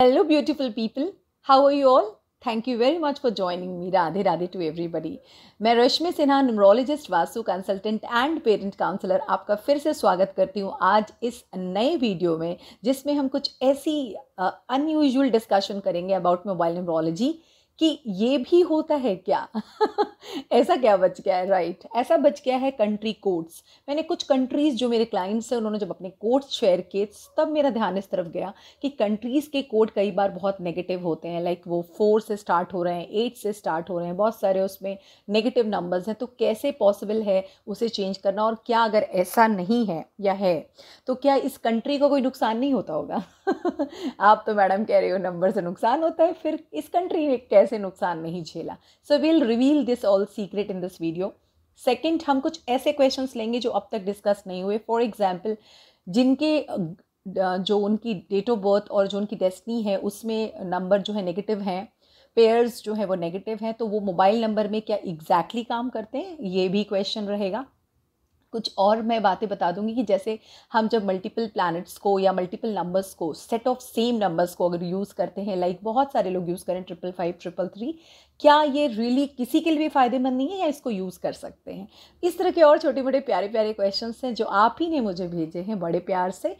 Hello beautiful people how are you all thank you very much for joining me Radhe Radhe to everybody मैं Rashmi Sinha numerologist vastu consultant and parent counsellor आपका फिर से स्वागत करती हूँ आज इस नए वीडियो में जिसमें हम कुछ ऐसी अनयूजल डिस्कशन करेंगे अबाउट मोबाइल न्यूमरोलॉजी कि ये भी होता है क्या ऐसा क्या बच गया है राइट ऐसा बच गया है कंट्री कोड्स मैंने कुछ कंट्रीज़ जो मेरे क्लाइंट्स हैं उन्होंने जब अपने कोड्स शेयर किए तब मेरा ध्यान इस तरफ गया कि कंट्रीज़ के कोड कई बार बहुत नेगेटिव होते हैं लाइक वो फोर से स्टार्ट हो रहे हैं एट से स्टार्ट हो रहे हैं बहुत सारे उसमें नेगेटिव नंबर्स हैं तो कैसे पॉसिबल है उसे चेंज करना और क्या अगर ऐसा नहीं है या है तो क्या इस कंट्री को कोई नुकसान नहीं होता होगा आप तो मैडम कह रहे हो नंबर से नुकसान होता है फिर इस कंट्री ने कैसे नुकसान नहीं झेला so will reveal this all secret in this video second हम कुछ ऐसे क्वेश्चन लेंगे जो अब तक डिस्कस नहीं हुए फॉर एग्जाम्पल जिनके जो उनकी डेट ऑफ बर्थ और जो उनकी डेस्टनी है उसमें नंबर जो है नेगेटिव हैं पेयर्स जो है वो नेगेटिव हैं तो वो मोबाइल नंबर में क्या एग्जैक्टली exactly काम करते हैं ये भी क्वेश्चन रहेगा कुछ और मैं बातें बता दूंगी कि जैसे हम जब मल्टीपल प्लैनेट्स को या मल्टीपल नंबर्स को सेट ऑफ सेम नंबर्स को अगर यूज़ करते हैं लाइक बहुत सारे लोग यूज़ करें ट्रिपल फाइव ट्रिपल थ्री क्या ये रियली किसी के लिए भी फ़ायदेमंद नहीं है या इसको यूज़ कर सकते हैं इस तरह के और छोटे मोटे प्यारे प्यारे क्वेश्चन हैं जो आप ही ने मुझे भेजे हैं बड़े प्यार से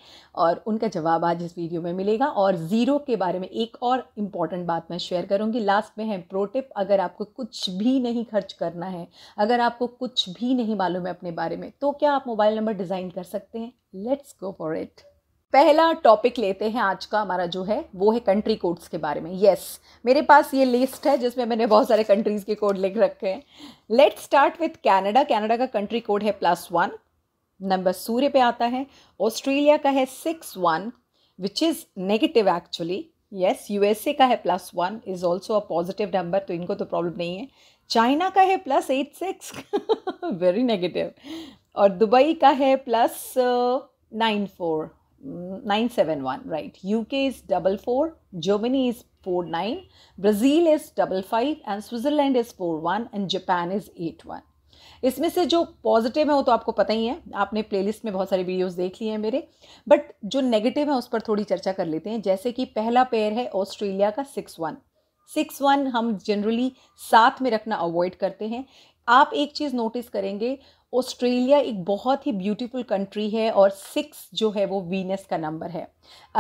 और उनका जवाब आज इस वीडियो में मिलेगा और ज़ीरो के बारे में एक और इम्पॉर्टेंट बात मैं शेयर करूँगी लास्ट में है प्रोटिप अगर आपको कुछ भी नहीं खर्च करना है अगर आपको कुछ भी नहीं मालूम है अपने बारे में तो क्या आप मोबाइल नंबर डिज़ाइन कर सकते हैं लेट्स गो फॉर इट पहला टॉपिक लेते हैं आज का हमारा जो है वो है कंट्री कोड्स के बारे में यस yes, मेरे पास ये लिस्ट है जिसमें मैंने बहुत सारे कंट्रीज़ के कोड लिख रखे हैं let start with Canada Canada का कंट्री कोड है प्लस वन नंबर सूर्य पे आता है ऑस्ट्रेलिया का है six one which is negative actually yes USA का है plus one is also a positive number तो इनको तो प्रॉब्लम नहीं है चाइना का है plus eight six very negative और दुबई का है plus nine four 971 right uk is double four germany is four nine brazil is double five and switzerland is four one and japan is eight one इसमें से जो positive है वो तो आपको पता ही है आपने प्लेलिस्ट में बहुत सारे वीडियोस देख लिए हैं मेरे बट जो नेगेटिव है उस पर थोड़ी चर्चा कर लेते हैं जैसे कि पहला पेयर है ऑस्ट्रेलिया का सिक्स वन सिक्स वन हम जनरली साथ में रखना अवॉइड करते हैं आप एक चीज़ नोटिस करेंगे ऑस्ट्रेलिया एक बहुत ही ब्यूटीफुल कंट्री है और सिक्स जो है वो वीनस का नंबर है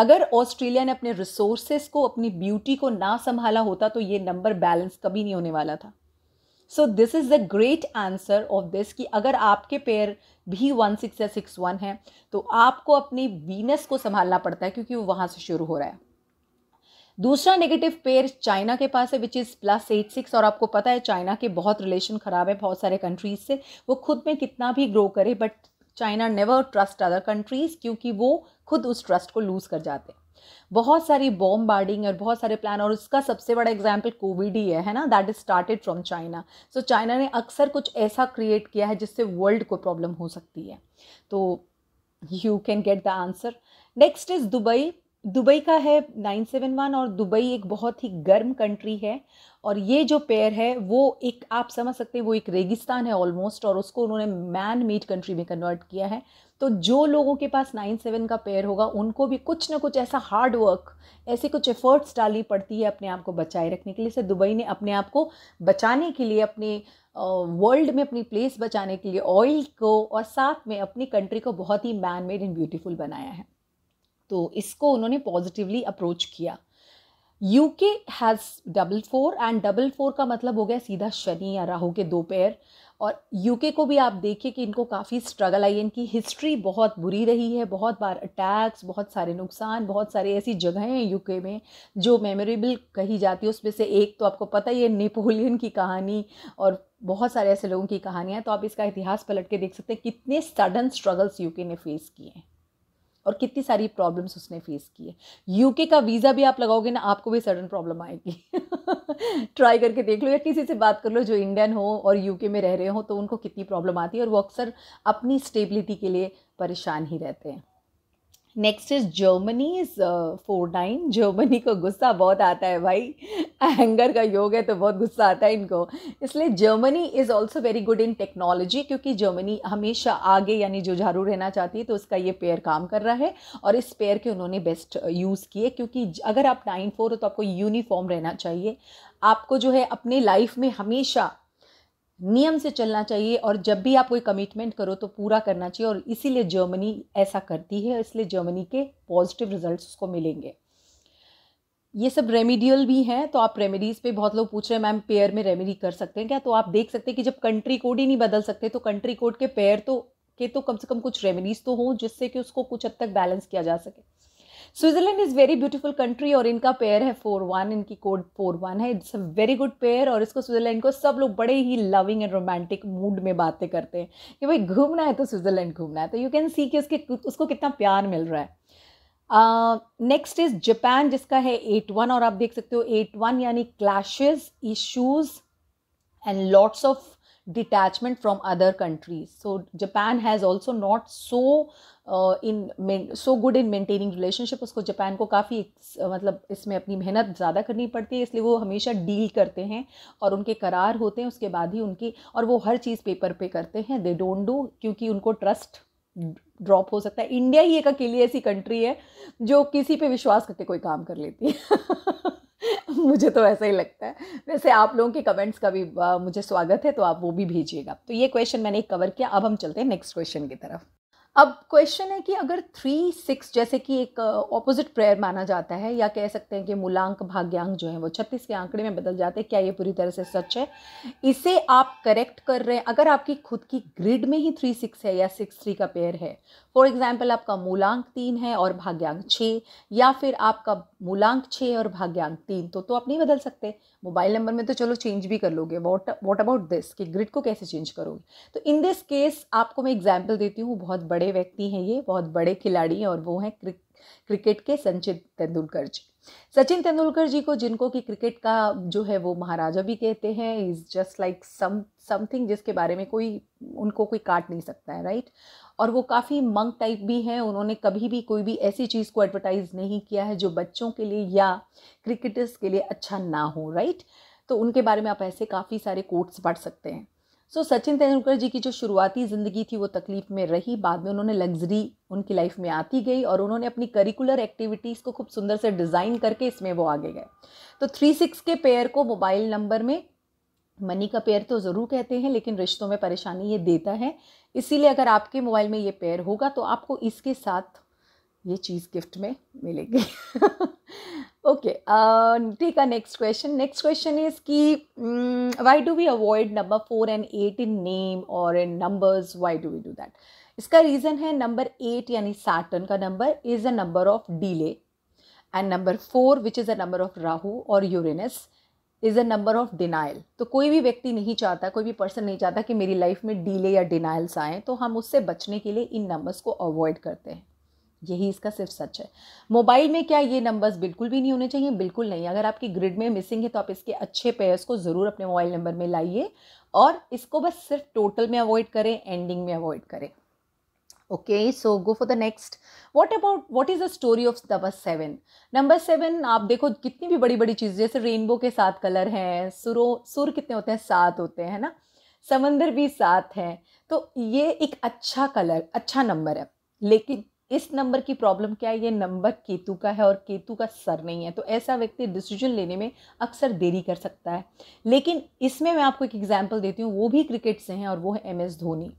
अगर ऑस्ट्रेलिया ने अपने रिसोर्सेस को अपनी ब्यूटी को ना संभाला होता तो ये नंबर बैलेंस कभी नहीं होने वाला था so this is the great answer of this कि अगर आपके पैर भी वन सिक्स या सिक्स वन है तो आपको अपनी वीनस को संभालना पड़ता है क्योंकि वो वहाँ से शुरू हो रहा है दूसरा नेगेटिव पेयर चाइना के पास है which is plus eight six और आपको पता है चाइना के बहुत रिलेशन ख़राब है बहुत सारे कंट्रीज़ से वो खुद में कितना भी ग्रो करे but China never trust other countries क्योंकि वो खुद उस ट्रस्ट को लूज़ कर जाते हैं बहुत सारी बॉम्बार्डिंग और बहुत सारे प्लान और उसका सबसे बड़ा एग्जाम्पल कोविड ही है है ना that is started from China so China ने अक्सर कुछ ऐसा क्रिएट किया है जिससे वर्ल्ड को प्रॉब्लम हो सकती है तो you can get the answer next is Dubai Dubai का है 971 और दुबई एक बहुत ही गर्म कंट्री है और ये जो पेयर है वो एक आप समझ सकते हैं वो एक रेगिस्तान है ऑलमोस्ट और उसको उन्होंने मैन मेड कंट्री में कन्वर्ट किया है तो जो लोगों के पास नाइन सेवन का पेयर होगा उनको भी कुछ ना कुछ ऐसा हार्ड वर्क ऐसे कुछ एफर्ट्स डालनी पड़ती है अपने आप को बचाए रखने के लिए से दुबई ने अपने आप को बचाने के लिए अपने वर्ल्ड में अपनी प्लेस बचाने के लिए ऑयल को और साथ में अपनी कंट्री को बहुत ही मैन मेड एंड ब्यूटीफुल बनाया है तो इसको उन्होंने पॉजिटिवली अप्रोच किया UK has double four and double four का मतलब हो गया सीधा शनि या राहु के दो पैर और यूके को भी आप देखिए कि इनको काफ़ी स्ट्रगल आई इनकी हिस्ट्री बहुत बुरी रही है बहुत बार अटैक्स बहुत सारे नुकसान बहुत सारी ऐसी जगहें हैं यूके में जो मेमोरेबल कही जाती है उसमें से एक तो आपको पता ही है नेपोलियन की कहानी और बहुत सारे ऐसे लोगों की कहानियाँ तो आप इसका इतिहास पलट के देख सकते हैं कितने सडन स्ट्रगल्स यूके ने फेस किए हैं और कितनी सारी प्रॉब्लम्स उसने फेस की है यूके का वीज़ा भी आप लगाओगे ना आपको भी सडन प्रॉब्लम आएगी ट्राई करके देख लो या किसी से बात कर लो जो इंडियन हो और यूके में रह रहे हो तो उनको कितनी प्रॉब्लम आती है और वो अक्सर अपनी स्टेबिलिटी के लिए परेशान ही रहते हैं next is Germany is four nine Germany को गुस्सा बहुत आता है भाई एंगर का योग है तो बहुत गुस्सा आता है इनको इसलिए Germany is also very good in technology क्योंकि जर्मनी हमेशा आगे यानी जो झारू रहना चाहती है तो उसका ये पेयर काम कर रहा है और इस पेयर के उन्होंने बेस्ट यूज़ uh, किए क्योंकि अगर आप नाइन फोर हो तो आपको यूनिफॉर्म रहना चाहिए आपको जो है अपने लाइफ में हमेशा नियम से चलना चाहिए और जब भी आप कोई कमिटमेंट करो तो पूरा करना चाहिए और इसीलिए जर्मनी ऐसा करती है इसलिए जर्मनी के पॉजिटिव रिजल्ट्स उसको मिलेंगे ये सब रेमेडियल भी हैं तो आप रेमेडीज़ पे बहुत लोग पूछ रहे हैं मैम पेयर में रेमेडी कर सकते हैं क्या तो आप देख सकते हैं कि जब कंट्री कोड ही नहीं बदल सकते तो कंट्री कोड के पेयर तो के तो कम से कम कुछ रेमेडीज़ तो हों जिससे कि उसको कुछ हद तक बैलेंस किया जा सके Switzerland is very beautiful country और इनका पेयर है फोर वन इनकी कोड फोर वन है it's a very good pair और इसको स्विट्जरलैंड को सब लोग बड़े ही लविंग एंड रोमांटिक मूड में बातें करते हैं कि भाई घूमना है तो स्विट्जरलैंड घूमना है तो यू कैन सी कि उसके उसको कितना प्यार मिल रहा है नेक्स्ट इज जापान जिसका है एट वन और आप देख सकते हो एट वन यानी clashes issues and lots of detachment from other countries so japan has also not so in so good in maintaining relationship उसको जापान को काफ़ी uh, मतलब इसमें अपनी मेहनत ज़्यादा करनी पड़ती है इसलिए वो हमेशा डील करते हैं और उनके करार होते हैं उसके बाद ही उनकी और वो हर चीज़ पेपर पे करते हैं दे डोंट डू क्योंकि उनको ट्रस्ट ड्रॉप हो सकता है इंडिया ही एक अकेली ऐसी कंट्री है जो किसी पे विश्वास करके कोई काम कर लेती है मुझे तो ऐसा ही लगता है वैसे आप लोगों के कमेंट्स का भी मुझे स्वागत है तो आप वो भी भेजिएगा तो ये क्वेश्चन मैंने कवर किया अब हम चलते हैं नेक्स्ट क्वेश्चन की तरफ अब क्वेश्चन है कि अगर थ्री सिक्स जैसे कि एक ऑपोजिट प्रेयर माना जाता है या कह सकते हैं कि मूलांक भाग्यांक जो है वो छत्तीस के आंकड़े में बदल जाते हैं क्या ये पूरी तरह से सच है इसे आप करेक्ट कर रहे हैं अगर आपकी खुद की ग्रिड में ही थ्री सिक्स है या सिक्स थ्री का पेयर है फॉर एग्जाम्पल आपका मूलांक तीन है और भाग्यांक छः या फिर आपका मूलांक छः और भाग्यांक तीन तो तो आप नहीं बदल सकते मोबाइल नंबर में तो चलो चेंज भी कर लोगे वॉट वॉट अबाउट दिस कि ग्रिड को कैसे चेंज करोगे तो इन दिस केस आपको मैं एग्जाम्पल देती हूँ बहुत बड़े बड़े व्यक्ति हैं ये बहुत बड़े खिलाड़ी हैं और वो हैं क्रिक, क्रिकेट के सचिन तेंदुलकर जी सचिन तेंदुलकर जी को जिनको कि क्रिकेट का जो है वो महाराजा भी कहते हैं is just like some something जिसके बारे में कोई उनको कोई काट नहीं सकता है राइट और वो काफ़ी मंग टाइप भी हैं उन्होंने कभी भी कोई भी ऐसी चीज़ को एडवर्टाइज़ नहीं किया है जो बच्चों के लिए या क्रिकेटर्स के लिए अच्छा ना हो राइट तो उनके बारे में आप ऐसे काफ़ी सारे कोट्स पढ़ सकते हैं सो सचिन तेंदुलकर जी की जो शुरुआती ज़िंदगी थी वो तकलीफ़ में रही बाद में उन्होंने लग्जरी उनकी लाइफ में आती गई और उन्होंने अपनी करिकुलर एक्टिविटीज़ को खूब सुंदर से डिज़ाइन करके इसमें वो आगे गए तो थ्री सिक्स के पेयर को मोबाइल नंबर में मनी का पेयर तो ज़रूर कहते हैं लेकिन रिश्तों में परेशानी ये देता है इसीलिए अगर आपके मोबाइल में ये पेयर होगा तो आपको इसके साथ ये चीज़ गिफ्ट में मिलेगी ओके uh, ठीक mm, है next question next question is कि why do we avoid number four and eight in name और in numbers why do we do that इसका रीज़न है नंबर एट यानी सैटर्न का number is a number of delay and number four which is a number of Rahu और Uranus is a number of denial तो कोई भी व्यक्ति नहीं चाहता कोई भी पर्सन नहीं चाहता कि मेरी लाइफ में डीले या डिनाइल्स आएँ तो हम उससे बचने के लिए इन नंबर्स को अवॉइड करते हैं यही इसका सिर्फ सच है मोबाइल में क्या ये नंबर्स बिल्कुल भी नहीं होने चाहिए बिल्कुल नहीं अगर आपकी ग्रिड में मिसिंग है तो आप इसके अच्छे पेयर्स को ज़रूर अपने मोबाइल नंबर में लाइए और इसको बस सिर्फ टोटल में अवॉइड करें एंडिंग में अवॉइड करें okay so go for the next what about what is the story of number seven number seven आप देखो कितनी भी बड़ी बड़ी चीज़ जैसे रेनबो के साथ कलर हैं सुरो सुर कितने होते हैं सात होते हैं ना समंदर भी सात हैं तो ये एक अच्छा कलर अच्छा नंबर है लेकिन इस नंबर की प्रॉब्लम क्या है ये नंबर केतु का है और केतु का सर नहीं है तो ऐसा व्यक्ति डिसीजन लेने में अक्सर देरी कर सकता है लेकिन इसमें मैं आपको एक एग्जाम्पल देती हूँ वो भी क्रिकेट से हैं और वो है एम एस धोनी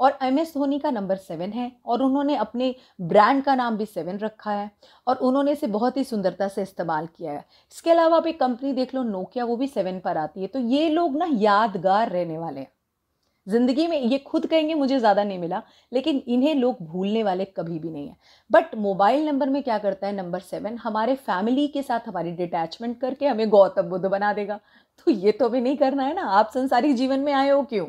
और एम एस धोनी का नंबर सेवन है और उन्होंने अपने ब्रांड का नाम भी सेवन रखा है और उन्होंने इसे बहुत ही सुंदरता से इस्तेमाल किया है इसके अलावा आप एक कंपनी देख लो नोकिया वो भी सेवन पर आती है तो ये लोग ना यादगार रहने वाले हैं ज़िंदगी में ये खुद कहेंगे मुझे ज़्यादा नहीं मिला लेकिन इन्हें लोग भूलने वाले कभी भी नहीं है बट मोबाइल नंबर में क्या करता है नंबर सेवन हमारे फैमिली के साथ हमारी डिटैचमेंट करके हमें गौतम बुद्ध बना देगा तो ये तो भी नहीं करना है ना आप संसारिक जीवन में आए हो क्यों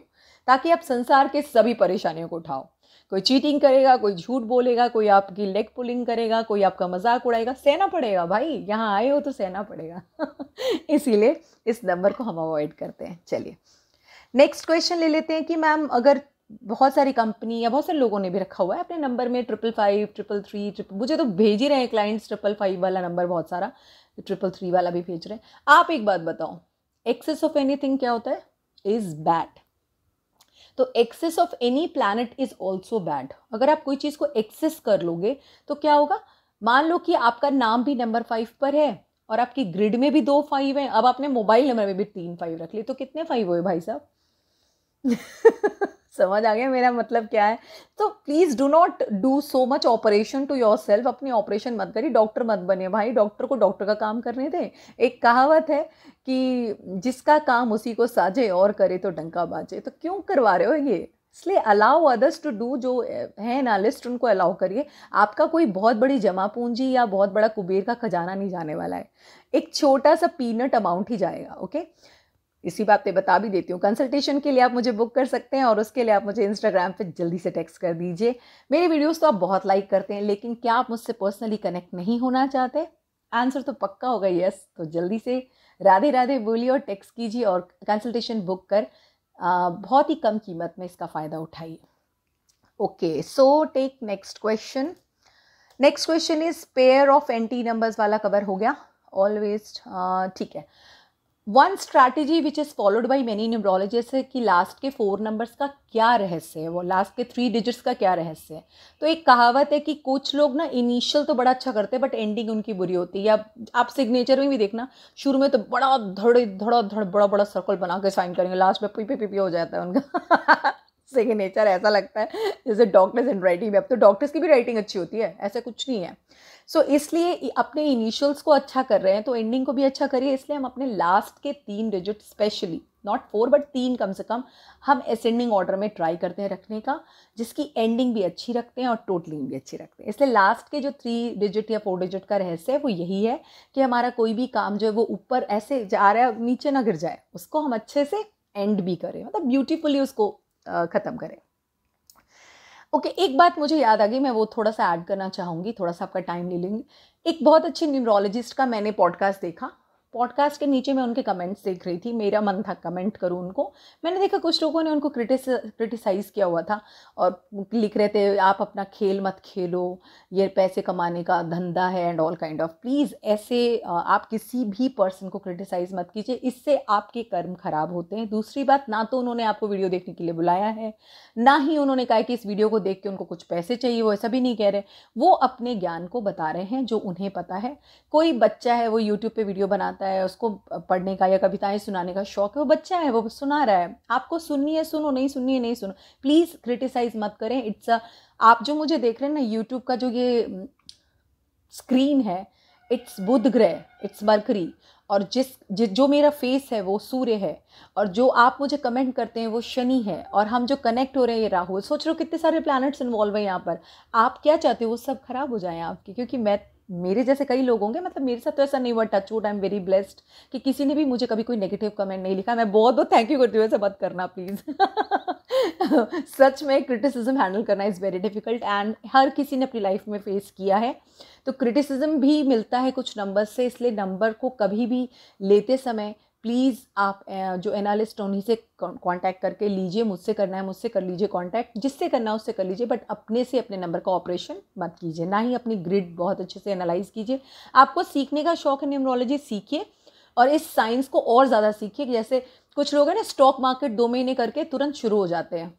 ताकि आप संसार के सभी परेशानियों को उठाओ कोई चीटिंग करेगा कोई झूठ बोलेगा कोई आपकी लेग पुलिंग करेगा कोई आपका मजाक उड़ाएगा सहना पड़ेगा भाई यहाँ आए हो तो सहना पड़ेगा इसीलिए इस नंबर को हम अवॉइड करते हैं चलिए नेक्स्ट क्वेश्चन ले लेते हैं कि मैम अगर बहुत सारी कंपनी या बहुत सारे लोगों ने भी रखा हुआ है अपने नंबर में triple five triple three triple मुझे तो भेज ही रहे हैं क्लाइंट्स ट्रिपल फाइव वाला नंबर बहुत सारा ट्रिपल थ्री वाला भी भेज रहे हैं आप एक बात बताओ एक्सेस ऑफ एनीथिंग क्या होता है इज बैड तो excess of any planet is also bad अगर आप कोई चीज़ को एक्सेस कर लोगे तो क्या होगा मान लो कि आपका नाम भी नंबर फाइव पर है और आपकी ग्रिड में भी दो फाइव हैं अब आपने मोबाइल नंबर में भी तीन फाइव रख ली तो कितने फाइव हुए भाई साहब समझ आ गया मेरा मतलब क्या है तो please do not do so much operation to yourself अपनी ऑपरेशन मत करिए डॉक्टर मत बने भाई डॉक्टर को डॉक्टर का काम करने दें एक कहावत है कि जिसका काम उसी को साझे और करे तो डंका बाजे तो क्यों करवा रहे हो ये इसलिए अलाउ अदर्स टू डू जो है ना लिस्ट उनको अलाउ करिए आपका कोई बहुत बड़ी जमा पूंजी या बहुत बड़ा कुबेर का खजाना नहीं जाने वाला है एक छोटा सा पीनट अमाउंट ही जाएगा ओके okay? इसी बात पे बता भी देती हूँ कंसल्टेशन के लिए आप मुझे बुक कर सकते हैं और उसके लिए आप मुझे इंस्टाग्राम पे जल्दी से टेक्स्ट कर दीजिए मेरे वीडियोस तो आप बहुत लाइक करते हैं लेकिन क्या आप मुझसे पर्सनली कनेक्ट नहीं होना चाहते आंसर तो पक्का होगा यस तो जल्दी से राधे राधे बोलिए और टेक्स्ट कीजिए और कंसल्टेशन बुक कर आ, बहुत ही कम कीमत में इसका फ़ायदा उठाइए okay so take next question next question is pair of anti numbers वाला कवर हो गया ऑलवेज ठीक है one strategy which is followed by many numerologists कि लास्ट के फोर नंबर्स का क्या रहस्य है वो लास्ट के थ्री डिजिट्स का क्या रहस्य है तो एक कहावत है कि कुछ लोग ना इनिशियल तो बड़ा अच्छा करते हैं बट एंडिंग उनकी बुरी होती है या आप सिग्नेचर में भी देखना शुरू में तो बड़ा धड़े धड़ा धड़ बड़ा बड़ा सर्कल बना के साइन करेंगे लास्ट में पी पी पी पी हो जाता है उनका सिग्नेचर ऐसा लगता है जैसे डॉक्टर्स एंड राइटिंग में अब तो डॉक्टर्स की भी राइटिंग अच्छी होती है ऐसा कुछ नहीं है सो so, इसलिए अपने इनिशियल्स को अच्छा कर रहे हैं तो एंडिंग को भी अच्छा करिए इसलिए हम अपने लास्ट के तीन digit specially not four but तीन कम से कम हम असेंडिंग ऑर्डर में ट्राई करते हैं रखने का जिसकी एंडिंग भी अच्छी रखते हैं और टोटलिंग भी अच्छी रखते हैं इसलिए लास्ट के जो थ्री डिजिट या फोर डिजिट का रहस्य है वो यही है कि हमारा कोई भी काम जो है वो ऊपर ऐसे जा रहा है नीचे ना गिर जाए उसको हम अच्छे से एंड भी करें मतलब ब्यूटीफुली उसको ख़त्म करें ओके okay, एक बात मुझे याद आ गई मैं वो थोड़ा सा ऐड करना चाहूँगी थोड़ा सा आपका टाइम ले लेंगी एक बहुत अच्छे न्यूरोलॉजिस्ट का मैंने पॉडकास्ट देखा पॉडकास्ट के नीचे मैं उनके कमेंट्स देख रही थी मेरा मन था कमेंट करूँ उनको मैंने देखा कुछ लोगों ने उनको क्रिटिस क्रिटिसाइज़ किया हुआ था और लिख रहे थे आप अपना खेल मत खेलो ये पैसे कमाने का धंधा है and all kind of please ऐसे आप किसी भी पर्सन को क्रिटिसाइज़ मत कीजिए इससे आपके कर्म खराब होते हैं दूसरी बात ना तो उन्होंने आपको वीडियो देखने के लिए बुलाया है ना ही उन्होंने कहा कि इस वीडियो को देख के उनको कुछ पैसे चाहिए वो ऐसा भी नहीं कह रहे वो अपने ज्ञान को बता रहे हैं जो उन्हें पता है कोई बच्चा है वो यूट्यूब पर वीडियो बनाता होता है उसको पढ़ने का या कविताएं सुनाने का शौक है वो बच्चा है वो सुना रहा है आपको सुननी है सुनो नहीं सुननी है नहीं सुनो प्लीज़ क्रिटिसाइज़ मत करें इट्स अ आप जो मुझे देख रहे हैं ना यूट्यूब का जो ये स्क्रीन है इट्स बुध ग्रह इट्स मरकरी और जिस जि, जो मेरा फेस है वो सूर्य है और जो आप मुझे कमेंट करते हैं वो शनि है और हम जो कनेक्ट हो रहे हैं ये राहुल सोच रहे हो कितने सारे प्लैनेट्स इन्वॉल्व हैं यहाँ पर आप क्या चाहते हो वो सब खराब हो जाए आपके क्योंकि मैं मेरे जैसे कई लोग होंगे मतलब मेरे साथ तो ऐसा नहीं हुआ touch wood I am very blessed कि किसी ने भी मुझे कभी कोई नेगेटिव कमेंट नहीं लिखा मैं बहुत बहुत थैंक यू करती हूँ ऐसा मत करना प्लीज़ सच में क्रिटिसिज्म हैंडल करना इज़ वेरी डिफ़िकल्ट एंड हर किसी ने अपनी लाइफ में फेस किया है तो क्रिटिसिज्म भी मिलता है कुछ नंबर से इसलिए नंबर को कभी भी लेते समय प्लीज़ आप जो एनालिस्ट उन्हीं से कांटेक्ट करके लीजिए मुझसे करना है मुझसे कर लीजिए कांटेक्ट जिससे करना है उससे कर लीजिए बट अपने से अपने नंबर का ऑपरेशन मत कीजिए ना ही अपनी ग्रिड बहुत अच्छे से एनालाइज कीजिए आपको सीखने का शौक है न्यूमरोलॉजी सीखिए और इस साइंस को और ज़्यादा सीखिए जैसे कुछ लोग हैं ना स्टॉक मार्केट दो महीने करके तुरंत शुरू हो जाते हैं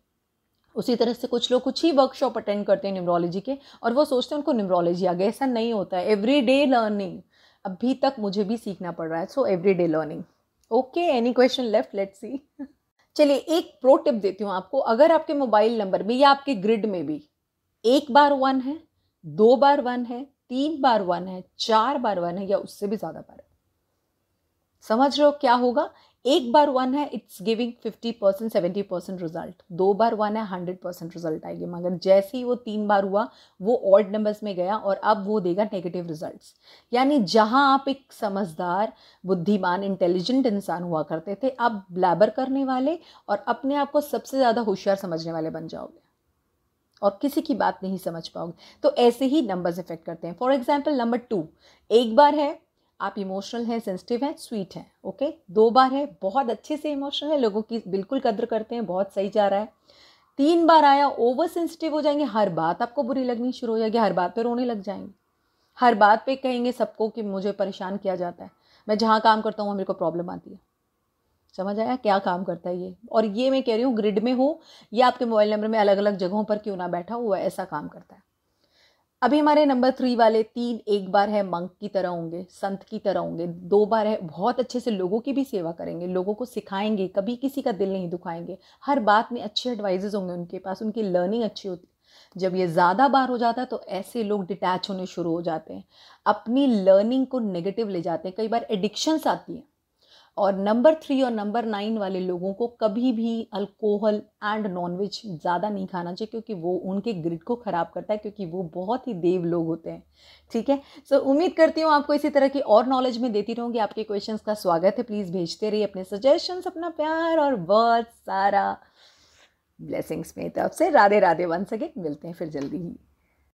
उसी तरह से कुछ लोग कुछ ही वर्कशॉप अटेंड करते हैं न्यूमरोलॉजी के और वो सोचते हैं उनको न्यूमरोलॉजी आ गया ऐसा नहीं होता है एवरी डे लर्निंग अभी तक मुझे भी सीखना पड़ रहा है so every day learning okay any question left let's see चलिए एक प्रो टिप देती हूँ आपको अगर आपके मोबाइल नंबर में या आपके ग्रिड में भी एक बार वन है दो बार वन है तीन बार वन है चार बार वन है या उससे भी ज़्यादा बार है समझ रहे हो क्या होगा एक बार वन है it's giving fifty percent seventy percent result दो बार वन है हंड्रेड परसेंट रिजल्ट आएगी मगर जैसे ही वो तीन बार हुआ वो ऑड नंबर्स में गया और अब वो देगा नेगेटिव रिजल्ट्स यानी जहां आप एक समझदार बुद्धिमान इंटेलिजेंट इंसान हुआ करते थे अब ब्लैबर करने वाले और अपने आप को सबसे ज़्यादा होशियार समझने वाले बन जाओगे और किसी की बात नहीं समझ पाओगे तो ऐसे ही नंबर्स इफेक्ट करते हैं फॉर एग्जाम्पल नंबर टू एक बार है आप इमोशनल हैं सेंसिटिव हैं स्वीट हैं ओके दो बार है बहुत अच्छे से इमोशनल है लोगों की बिल्कुल कदर करते हैं बहुत सही जा रहा है तीन बार आया ओवर सेंसिटिव हो जाएंगे हर बात आपको बुरी लगनी शुरू हो जाएगी हर बात पे रोने लग जाएंगे हर बात पे कहेंगे सबको कि मुझे परेशान किया जाता है मैं जहाँ काम करता हूँ वहाँ मेरे को प्रॉब्लम आती है समझ आया क्या काम करता है ये और ये मैं कह रही हूँ ग्रिड में हो या आपके मोबाइल नंबर में अलग अलग जगहों पर क्यों ना बैठा हुआ ऐसा काम करता है अभी हमारे नंबर थ्री वाले तीन एक बार है मंक की तरह होंगे संत की तरह होंगे दो बार है बहुत अच्छे से लोगों की भी सेवा करेंगे लोगों को सिखाएंगे कभी किसी का दिल नहीं दुखाएंगे हर बात में अच्छे एडवाइजेज होंगे उनके पास उनकी लर्निंग अच्छी होती जब ये ज़्यादा बार हो जाता है तो ऐसे लोग डिटैच होने शुरू हो जाते हैं अपनी लर्निंग को नेगेटिव ले जाते हैं कई बार एडिक्शंस आती हैं और नंबर थ्री और नंबर नाइन वाले लोगों को कभी भी अल्कोहल एंड नॉनवेज ज़्यादा नहीं खाना चाहिए क्योंकि वो उनके ग्रिड को ख़राब करता है क्योंकि वो बहुत ही देव लोग होते हैं ठीक है सो so, उम्मीद करती हूँ आपको इसी तरह की और नॉलेज में देती रहूँगी आपके क्वेश्चंस का स्वागत है प्लीज़ भेजते रहिए अपने सजेशंस अपना प्यार और बहुत सारा ब्लेसिंग्स में तो आपसे राधे राधे वंस अगेन मिलते हैं फिर जल्दी ही